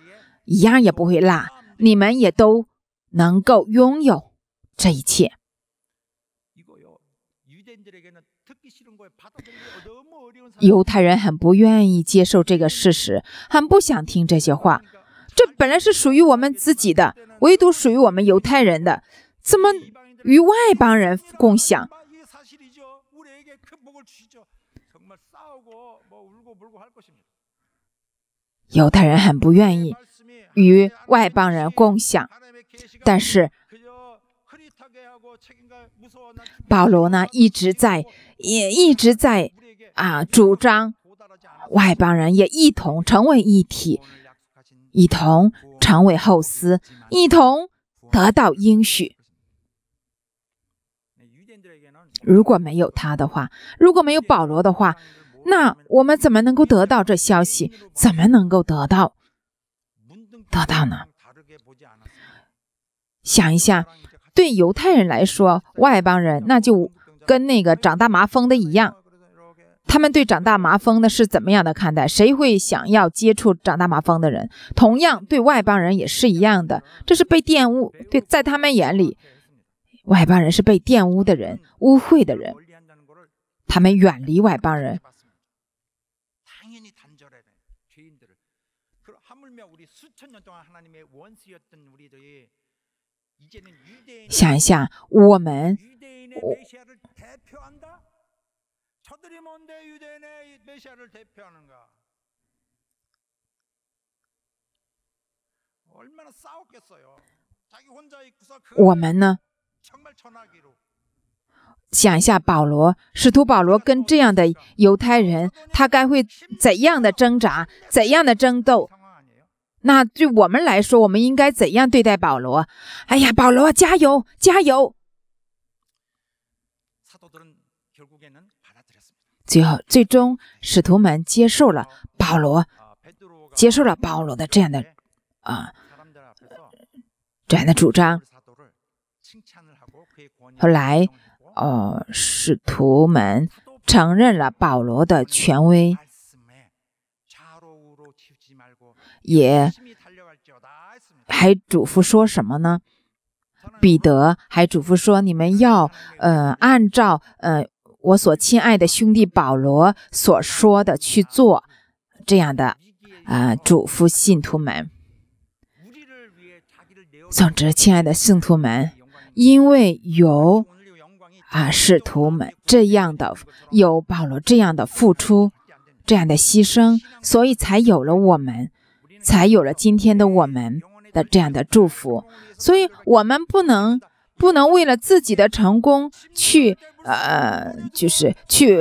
一样也不会落。你们也都能够拥有这一切。犹太人很不愿意接受这个事实，很不想听这些话。这本来是属于我们自己的，唯独属于我们犹太人的，怎么与外邦人共享？犹太人很不愿意与外邦人共享，但是保罗呢一直在也一直在啊主张外邦人也一同成为一体，一同成为后嗣，一同得到应许。如果没有他的话，如果没有保罗的话，那我们怎么能够得到这消息？怎么能够得到得到呢？想一下，对犹太人来说，外邦人那就跟那个长大麻风的一样。他们对长大麻风的是怎么样的看待？谁会想要接触长大麻风的人？同样，对外邦人也是一样的。这是被玷污，对，在他们眼里，外邦人是被玷污的人，污秽的人。他们远离外邦人。想一下，我们，我们呢？想一下，保罗，使徒保罗跟这样的犹太人，他该会怎样的挣扎，怎样的争斗？那对我们来说，我们应该怎样对待保罗？哎呀，保罗，加油，加油！最后，最终，使徒们接受了保罗，接受了保罗的这样的啊这样的主张。后来，呃，使徒们承认了保罗的权威。也还嘱咐说什么呢？彼得还嘱咐说：“你们要呃，按照呃我所亲爱的兄弟保罗所说的去做，这样的啊嘱咐信徒们。总之，亲爱的信徒们，因为有啊使徒们这样的，有保罗这样的付出、这样的牺牲，所以才有了我们。”才有了今天的我们的这样的祝福，所以我们不能不能为了自己的成功去呃，就是去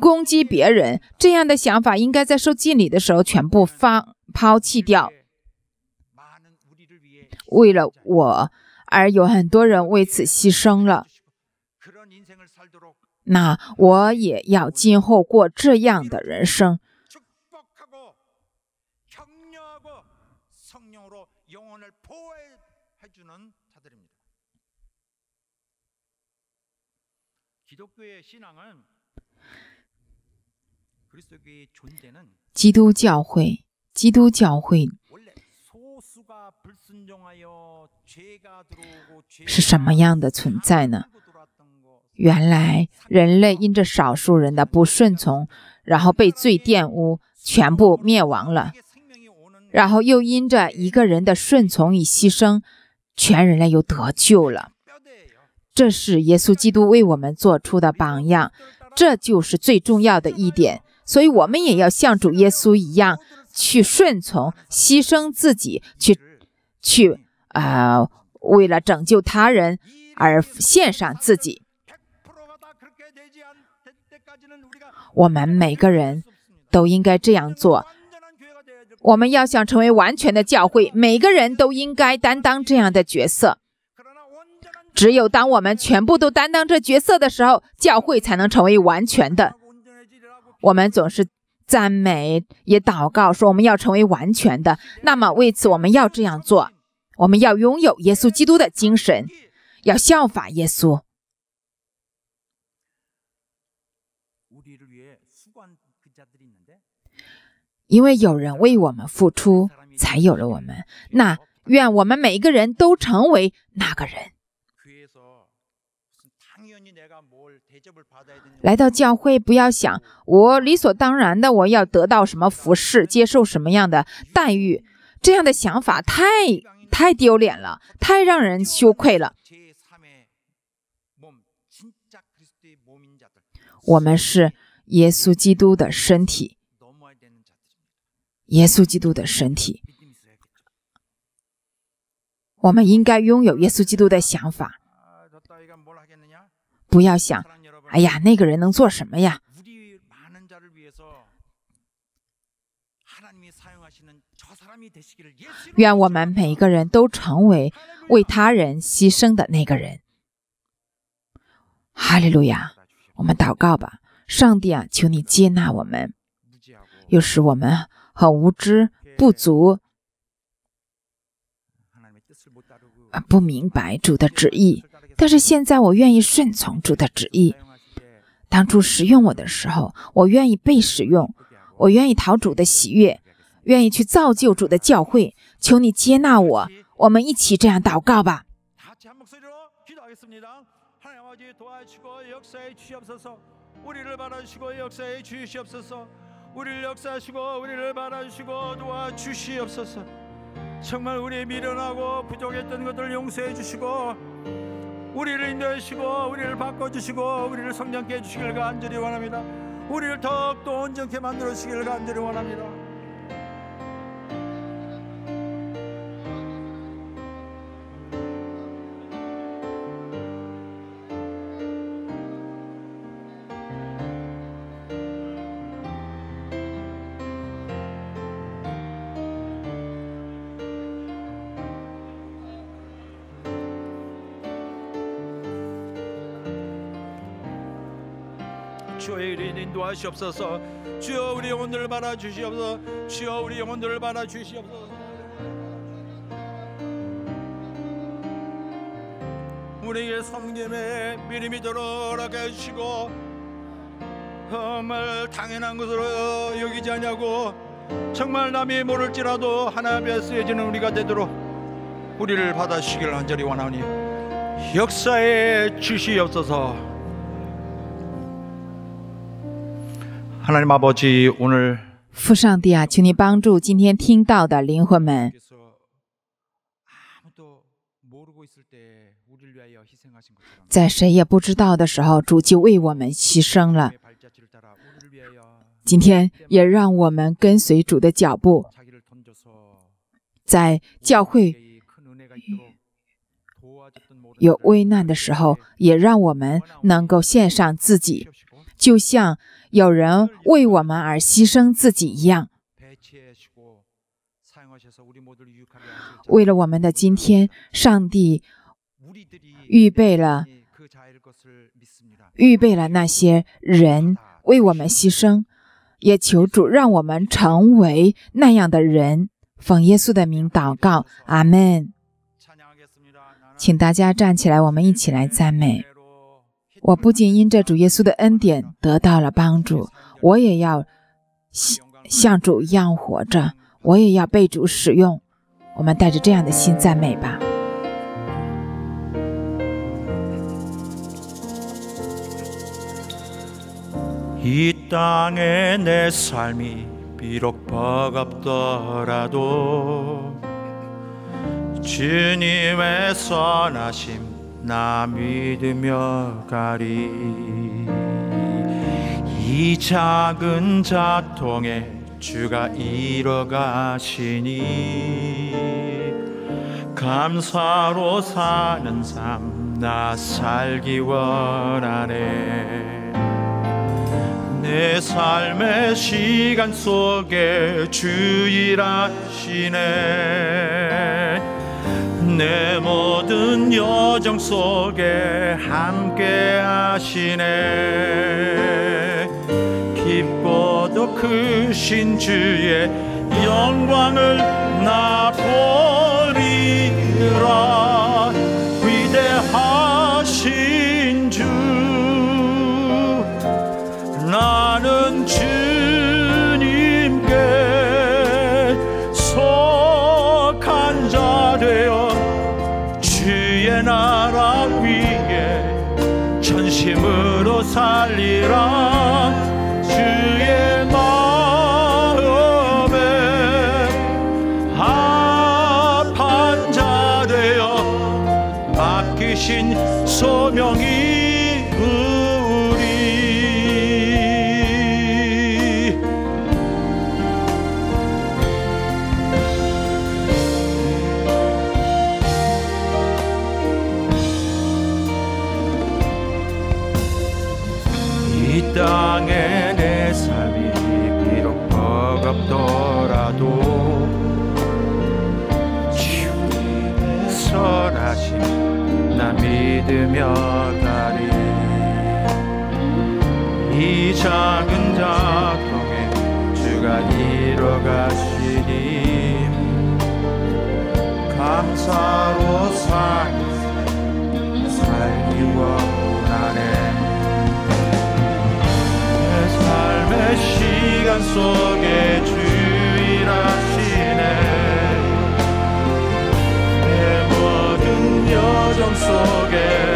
攻击别人，这样的想法应该在受敬礼的时候全部放抛弃掉。为了我而有很多人为此牺牲了，那我也要今后过这样的人生。基督教会，基督教会是什么样的存在呢？原来人类因着少数人的不顺从，然后被罪玷污，全部灭亡了。然后又因着一个人的顺从与牺牲，全人类又得救了。这是耶稣基督为我们做出的榜样，这就是最重要的一点。所以，我们也要像主耶稣一样去顺从、牺牲自己，去，去，呃，为了拯救他人而献上自己。我们每个人都应该这样做。我们要想成为完全的教会，每个人都应该担当这样的角色。只有当我们全部都担当这角色的时候，教会才能成为完全的。我们总是赞美，也祷告，说我们要成为完全的。那么，为此我们要这样做：我们要拥有耶稣基督的精神，要效法耶稣。因为有人为我们付出，才有了我们。那愿我们每一个人都成为那个人。来到教会，不要想我理所当然的我要得到什么服饰，接受什么样的待遇，这样的想法太太丢脸了，太让人羞愧了。我们是耶稣基督的身体，耶稣基督的身体，我们应该拥有耶稣基督的想法，不要想。哎呀，那个人能做什么呀？愿我们每个人都成为为他人牺牲的那个人。哈利路亚！我们祷告吧，上帝啊，求你接纳我们，又使我们很无知、不足，不明白主的旨意。但是现在，我愿意顺从主的旨意。当初使用我的时候，我愿意被使用，我愿意讨主的喜悦，愿意去造就主的教会。求你接纳我，我们一起这样祷告吧。 우리를 인도하시고 우리를 바꿔주시고 우리를 성장케 해주시길 간절히 원합니다 우리를 더욱더 온전케 만들어 주시길 간절히 원합니다 인하시옵소서 주여 우리 영혼들을 받아주시옵소서 주여 우리 영혼들을 받아주시옵소서 우리의 성김에 미리미도록 허락해 주시고 정말 당연한 것으로 여기지 않냐고 정말 남이 모를지라도 하나님 에 쓰여지는 우리가 되도록 우리를 받아주시길 한절히 원하오니 역사에 주시옵소서 父上帝啊，求你帮助今天听到的灵魂们。在谁也不知道的时候，主就为我们牺牲了。今天也让我们跟随主的脚步，在教会有危难的时候，也让我们能够献上自己，就像。有人为我们而牺牲自己一样，为了我们的今天，上帝预备了，预备了那些人为我们牺牲，也求主让我们成为那样的人。奉耶稣的名祷告，阿门。请大家站起来，我们一起来赞美。我不仅因着主耶稣的恩典得到了帮助，我也要像像主一样活着，我也要被主使用。我们带着这样的心赞美吧。나 믿으며 가리 이 작은 자통에 주가 이뤄가시니 감사로 사는 삶 나 살기 원하네 내 삶의 시간 속에 주일하시네 내 모든 여정 속에 함께 하시네 기뻐도 크신 주의 영광을 나 보리라 아니라 사로살 살기와 고난에 내 삶의 시간 속에 주일하시네 내 모든 여정 속에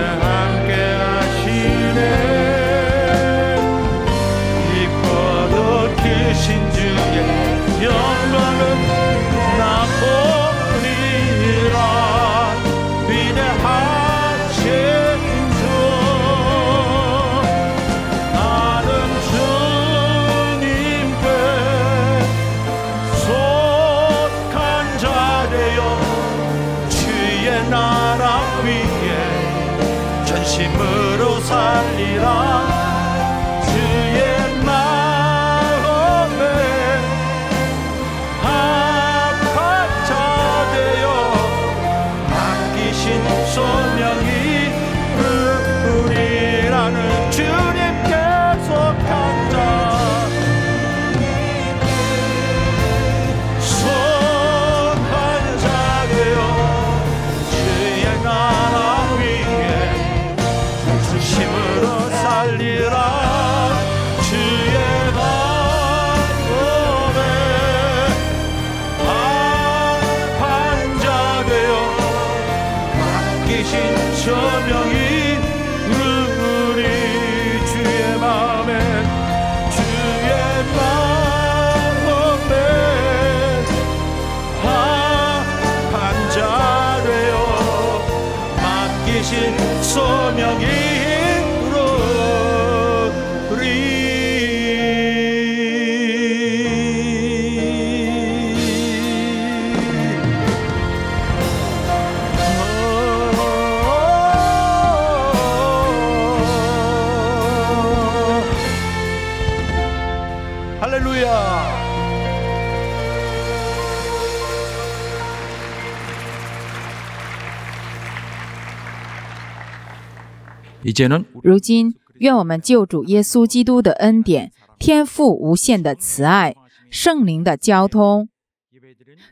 如今，愿我们救主耶稣基督的恩典、天赋无限的慈爱、圣灵的交通，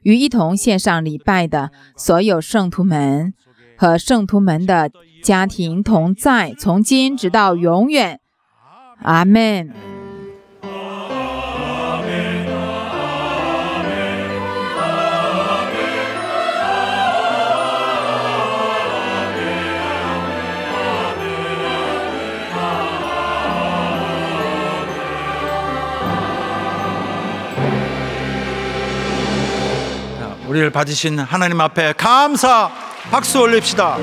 与一同献上礼拜的所有圣徒们和圣徒们的家庭同在，从今直到永远。阿门。 우리를 받으신 하나님 앞에 감사 박수 올립시다.